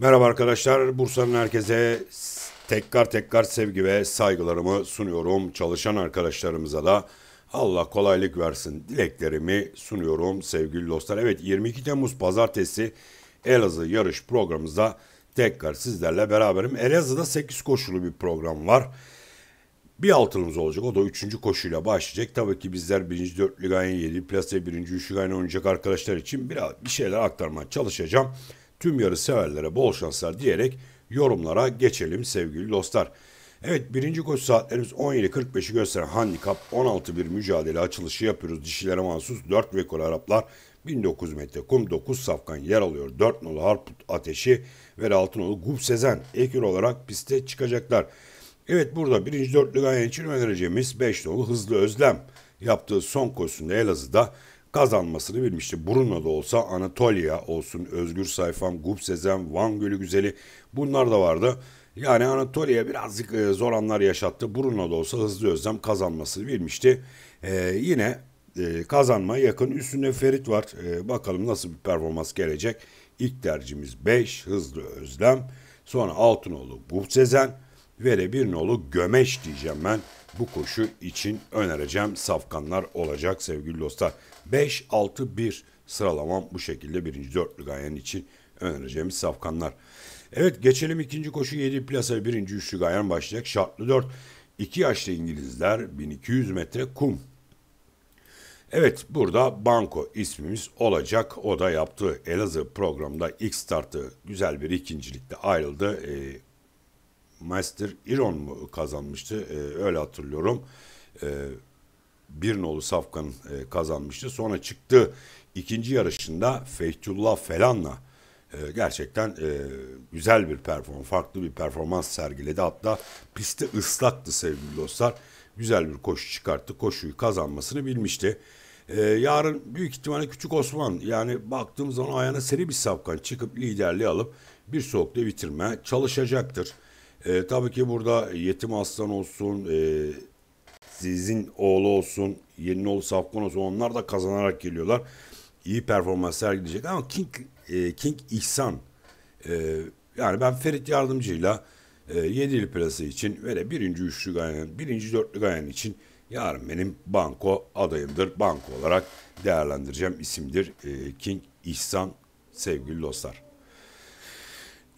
Merhaba arkadaşlar. Bursa'nın herkese tekrar tekrar sevgi ve saygılarımı sunuyorum. Çalışan arkadaşlarımıza da Allah kolaylık versin dileklerimi sunuyorum sevgili dostlar. Evet 22 Temmuz pazartesi Elazığ yarış programımızda tekrar sizlerle beraberim. Elazığ'da 8 koşulu bir program var. Bir altınımız olacak. O da 3. koşuyla başlayacak. Tabii ki bizler 1. 4. Ligayen 7. Plase 1. 3. Ligayen oynayacak arkadaşlar için biraz bir şeyler aktarmaya çalışacağım. Tüm yarı severlere bol şanslar diyerek yorumlara geçelim sevgili dostlar. Evet birinci koşu saatlerimiz 17.45'i gösteren handikap 16 bir mücadele açılışı yapıyoruz. Dişilere mahsus 4 vekol Araplar 1900 metre kum 9 safkan yer alıyor. 4 nolu Harput Ateşi ve 6 nolu Gup Sezen ekür olarak piste çıkacaklar. Evet burada birinci dörtlü gayen için önereceğimiz 5 nolu Hızlı Özlem yaptığı son koşusunda Elazığ'da kazanmasını bilmişti. Bruno da olsa, Anatolia olsun, Özgür Sayfam, Gup Sezen, Van Gölü Güzeli bunlar da vardı. Yani Anatolia birazcık e, zor anlar yaşattı. Bruno da olsa hızlı özlem kazanmasını bilmişti. Ee, yine e, kazanmaya yakın üstünde Ferit var. E, bakalım nasıl bir performans gelecek. İlk tercihimiz 5 hızlı özlem. Sonra Altınoğlu Gup Sezen. Vere bir nolu gömeş diyeceğim ben. Bu koşu için önereceğim safkanlar olacak sevgili dostlar. 5-6-1 sıralamam bu şekilde birinci dörtlü gayen için önereceğimiz safkanlar. Evet geçelim ikinci koşu 7 plasa birinci üçlü gayen başlayacak. Şartlı 4. 2 yaşlı İngilizler 1200 metre kum. Evet burada Banko ismimiz olacak. O da yaptığı Elazığ programda ilk startı güzel bir ikincilikte ayrıldı. E, Master Iron mu kazanmıştı? E, öyle hatırlıyorum. E, bir nolu Safkan e, kazanmıştı. Sonra çıktı ikinci yarışında Fethullah Felan'la e, gerçekten e, güzel bir performans, farklı bir performans sergiledi. Hatta pistte ıslaktı sevgili dostlar. Güzel bir koşu çıkarttı. Koşuyu kazanmasını bilmişti. E, yarın büyük ihtimalle Küçük Osman yani baktığımız zaman ayağına seri bir sapkan çıkıp liderliği alıp bir soğukta bitirme çalışacaktır. E, tabii ki burada Yetim Aslan olsun, e, sizin oğlu olsun, yeni oğlu Safkan olsun onlar da kazanarak geliyorlar. İyi performans sergileyecek ama King, e, King İhsan e, yani ben Ferit Yardımcı'yla e, Yedili Plası için ve birinci üçlü gayen, birinci dörtlü gayen için yarın benim banko adayımdır. Banko olarak değerlendireceğim isimdir e, King İhsan sevgili dostlar.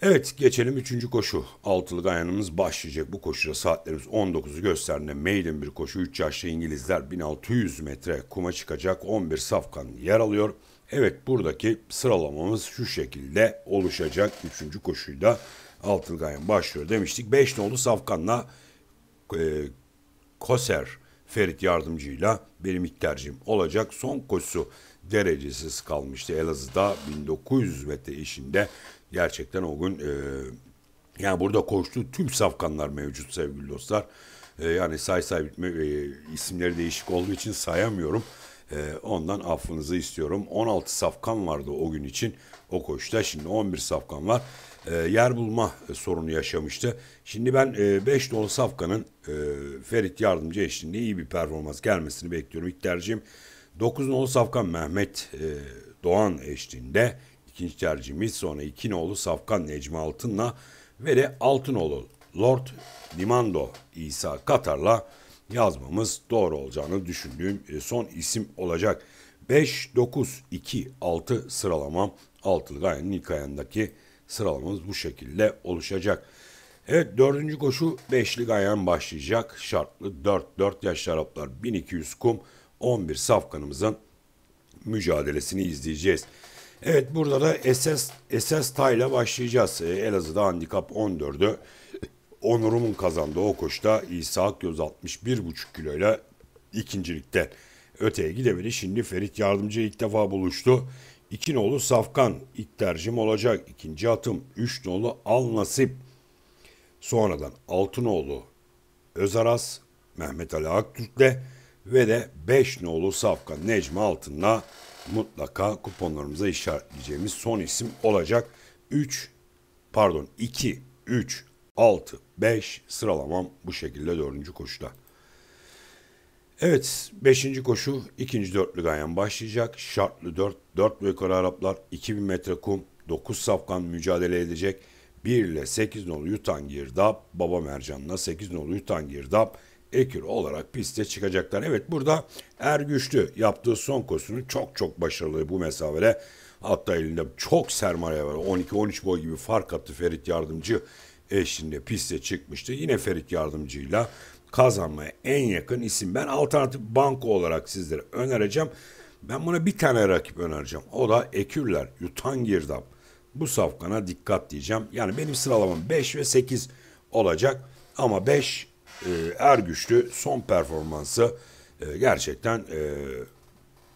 Evet geçelim üçüncü koşu. Altılı Gayanımız başlayacak. Bu koşuda saatlerimiz 19'u gösterdiğinde maiden bir koşu. 3 yaşlı İngilizler 1600 metre kuma çıkacak. 11 safkan yer alıyor. Evet buradaki sıralamamız şu şekilde oluşacak. Üçüncü koşuyla Altılı Gayan başlıyor demiştik. 5 nolu safkanla e, Koser Ferit yardımcıyla benim ilk tercihim olacak. Son koşusu derecesiz kalmıştı. Elazığ'da 1900 metre işinde Gerçekten o gün e, yani burada koştu tüm safkanlar mevcut sevgili dostlar. E, yani say say bitme, e, isimleri değişik olduğu için sayamıyorum. E, ondan affınızı istiyorum. 16 safkan vardı o gün için o koşuda. Şimdi 11 safkan var. E, yer bulma sorunu yaşamıştı. Şimdi ben 5 e, dolu safkanın e, Ferit Yardımcı eşliğinde iyi bir performans gelmesini bekliyorum. İlk tercihim 9 dolu safkan Mehmet e, Doğan eşliğinde. İkinci tercihimiz sonra İkinoğlu Safkan Necmi Altın'la ve Vere Altınoğlu Lord Limando İsa Katar'la yazmamız doğru olacağını düşündüğüm e, son isim olacak. 5, 9, 2, 6 sıralamam altılı gayenin ilk ayağındaki sıralamamız bu şekilde oluşacak. Evet dördüncü koşu beşli gayen başlayacak. Şartlı 4, 4 yaş şaraplar 1200 kum 11 safkanımızın mücadelesini izleyeceğiz. Evet burada da SS, SS Tay'la başlayacağız. Ee, Elazığ'da handikap 14'ü. Onurum'un kazandığı o koşta İsa Akgöz 61,5 kiloyla ikincilikte öteye gidemedi. Şimdi Ferit Yardımcı ilk defa buluştu. İki nolu Safkan ilk tercihim olacak. ikinci atım. Üç nolu Al Nasip. Sonradan altı nolu Özaras, Mehmet Ali Aktürk'le ve de beş nolu Safkan Necmi Altın'la mutlaka kuponlarımıza işaretleyeceğimiz son isim olacak. 3 pardon 2 3 6 5 sıralamam bu şekilde 4. koşuda. Evet 5. koşu 2. dörtlü ganyan başlayacak. Şartlı 4 4 ve yukarı Araplar 2000 metre kum 9 safkan mücadele edecek. 1 ile 8 nolu yutan girdap Baba Mercan'la 8 nolu yutan girdap ekür olarak piste çıkacaklar. Evet burada Er Güçlü yaptığı son koşusunu çok çok başarılı bu mesafede. Hatta elinde çok sermaye var. 12-13 boy gibi fark attı Ferit Yardımcı eşliğinde piste çıkmıştı. Yine Ferit Yardımcı'yla kazanmaya en yakın isim. Ben alternatif banko olarak sizlere önereceğim. Ben buna bir tane rakip önereceğim. O da Ekürler, Yutan Girdap. Bu safkana dikkat diyeceğim. Yani benim sıralamam 5 ve 8 olacak. Ama 5 e, güçlü son performansı e, gerçekten e,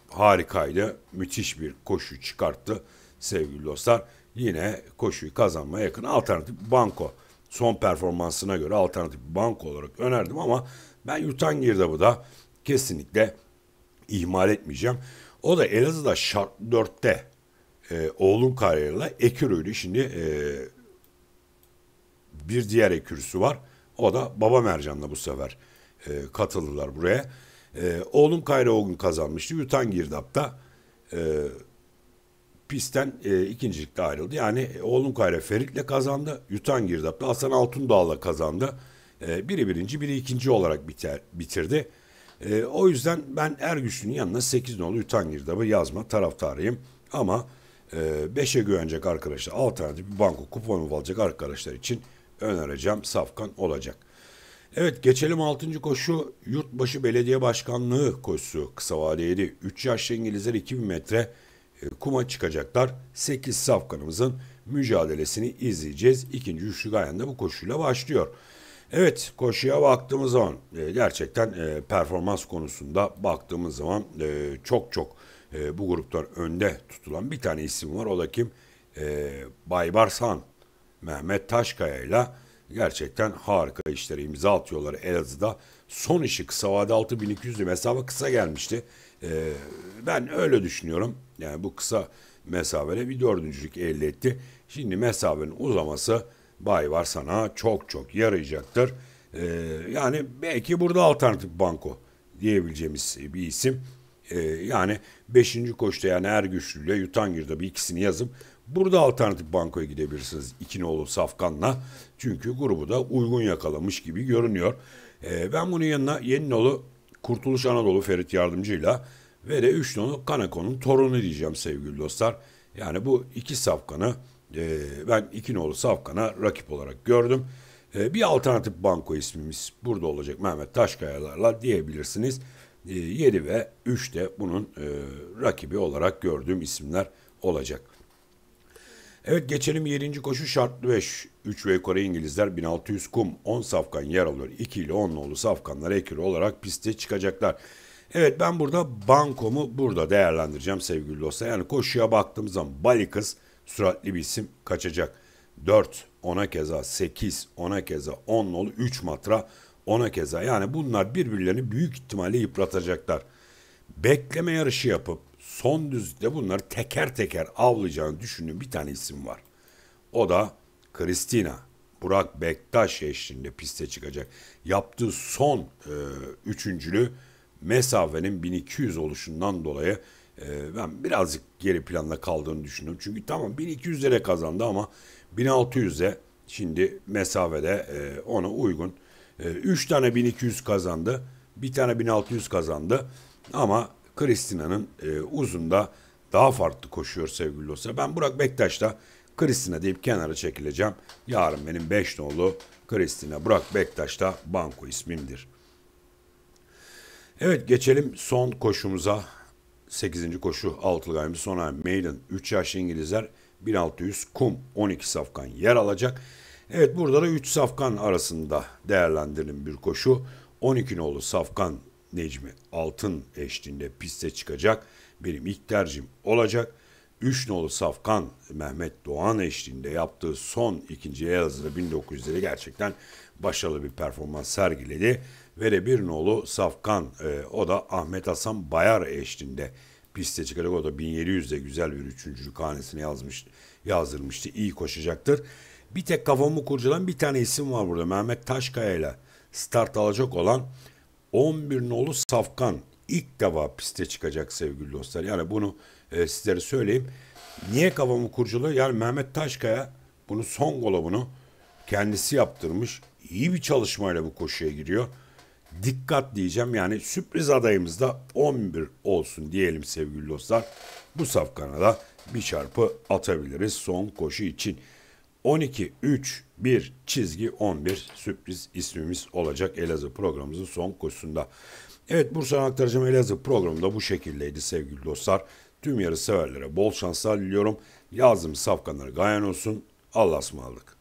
harikaydı. Müthiş bir koşu çıkarttı sevgili dostlar. Yine koşuyu kazanmaya yakın alternatif banko. Son performansına göre alternatif banko olarak önerdim ama ben yutan bu da kesinlikle ihmal etmeyeceğim. O da Elazığ'da şart 4'te e, oğlun kararıyla Ekürü şimdi e, bir diğer ekürsü var. O da baba Mercan'la bu sefer e, katıldılar buraya. E, oğlum Kayra o gün kazanmıştı. Yutan Girdap'ta e, pistten e, ikincilikte ayrıldı. Yani oğlum Kayra Ferit'le kazandı. Yutan Girdap'ta Hasan Altundağ'la kazandı. E, biri birinci, biri ikinci olarak biter, bitirdi. E, o yüzden ben Ergüçlü'nün yanına 8 nolu Yutan Girdap'ı yazma taraftarıyım. Ama 5'e güvenecek arkadaşlar alternatif bir banko kuponu alacak arkadaşlar için önereceğim Safkan olacak. Evet geçelim 6. koşu Yurtbaşı Belediye Başkanlığı koşusu kısa vadeli 3 yaşlı İngilizler 2000 metre e, kuma çıkacaklar. 8 safkanımızın mücadelesini izleyeceğiz. İkinci üçlü gayen de bu koşuyla başlıyor. Evet koşuya baktığımız zaman e, gerçekten e, performans konusunda baktığımız zaman çok çok bu gruptan önde tutulan bir tane isim var. O da kim? Baybarsan. Mehmet Taşkaya ile gerçekten harika işleri imza atıyorlar Elazığ'da. Son işi kısa vade 6200'lü mesafe kısa gelmişti. Ee, ben öyle düşünüyorum. Yani bu kısa mesafede bir dördüncülük elde etti. Şimdi mesafenin uzaması Bayvar sana çok çok yarayacaktır. Ee, yani belki burada alternatif banko diyebileceğimiz bir isim. Ee, yani 5. koşta yani Ergüçlü ile Yutangir'de bir ikisini yazıp Burada alternatif bankoya gidebilirsiniz İkinoğlu Safkan'la. Çünkü grubu da uygun yakalamış gibi görünüyor. E, ben bunun yanına Yeninoğlu Kurtuluş Anadolu Ferit Yardımcı'yla ve de üç Kanako'nun torunu diyeceğim sevgili dostlar. Yani bu iki Safkan'ı e, ben İkinoğlu Safkan'a rakip olarak gördüm. E, bir alternatif banko ismimiz burada olacak Mehmet Taşkayalar'la diyebilirsiniz. E, 7 ve 3 de bunun e, rakibi olarak gördüğüm isimler olacak. Evet geçelim 7. koşu şartlı 5. 3 ve Kore İngilizler 1600 kum 10 safkan yer alıyor. 2 ile 10 nolu safkanlar ekili olarak piste çıkacaklar. Evet ben burada bankomu burada değerlendireceğim sevgili dostlar. Yani koşuya baktığımız zaman Balikız süratli bir isim kaçacak. 4 ona keza 8 ona keza 10 nolu 3 matra ona keza. Yani bunlar birbirlerini büyük ihtimalle yıpratacaklar. Bekleme yarışı yapıp son düzlükte bunları teker teker avlayacağını düşündüğüm bir tane isim var. O da Kristina. Burak Bektaş eşliğinde piste çıkacak. Yaptığı son e, üçüncülü mesafenin 1200 oluşundan dolayı e, ben birazcık geri planda kaldığını düşündüm. Çünkü tamam 1200'lere kazandı ama 1600'e şimdi mesafede e, ona uygun. 3 e, üç tane 1200 kazandı. Bir tane 1600 kazandı. Ama Kristina'nın e, uzunda daha farklı koşuyor sevgili dostlar. Ben Burak Bektaş'ta Kristina deyip kenara çekileceğim. Yarın benim 5 nolu Kristina Burak Bektaş'ta banko ismimdir. Evet geçelim son koşumuza. 8. koşu altılı gayemiz sona Maiden 3 yaş İngilizler 1600 kum 12 safkan yer alacak. Evet burada da 3 safkan arasında değerlendirilen bir koşu. 12 nolu safkan Necmi Altın eşliğinde piste çıkacak. Benim ilk tercihim olacak. 3 nolu Safkan Mehmet Doğan eşliğinde yaptığı son ikinci Elazığ'da 1900'de gerçekten başarılı bir performans sergiledi. Vere bir nolu Safkan e, o da Ahmet Hasan Bayar eşliğinde piste çıkacak o da 1700'de güzel bir üçüncülük hanesini yazmış, yazdırmıştı. İyi koşacaktır. Bir tek kafamı kurcalan bir tane isim var burada. Mehmet Taşkaya ile start alacak olan 11 nolu Safkan ilk defa piste çıkacak sevgili dostlar. Yani bunu e, sizlere söyleyeyim. Niye kafamı kurcalıyor? Yani Mehmet Taşkaya bunu son golabını kendisi yaptırmış. İyi bir çalışmayla bu koşuya giriyor. Dikkat diyeceğim yani sürpriz adayımız da 11 olsun diyelim sevgili dostlar. Bu safkana da bir çarpı atabiliriz son koşu için. 12 3 1 çizgi 11 sürpriz ismimiz olacak Elazığ programımızın son koşusunda. Evet Bursa Aktarıcım Elazığ programı da bu şekildeydi sevgili dostlar. Tüm yarı severlere bol şanslar diliyorum. Yazdım safkanları gayen olsun. Allah'a ısmarladık.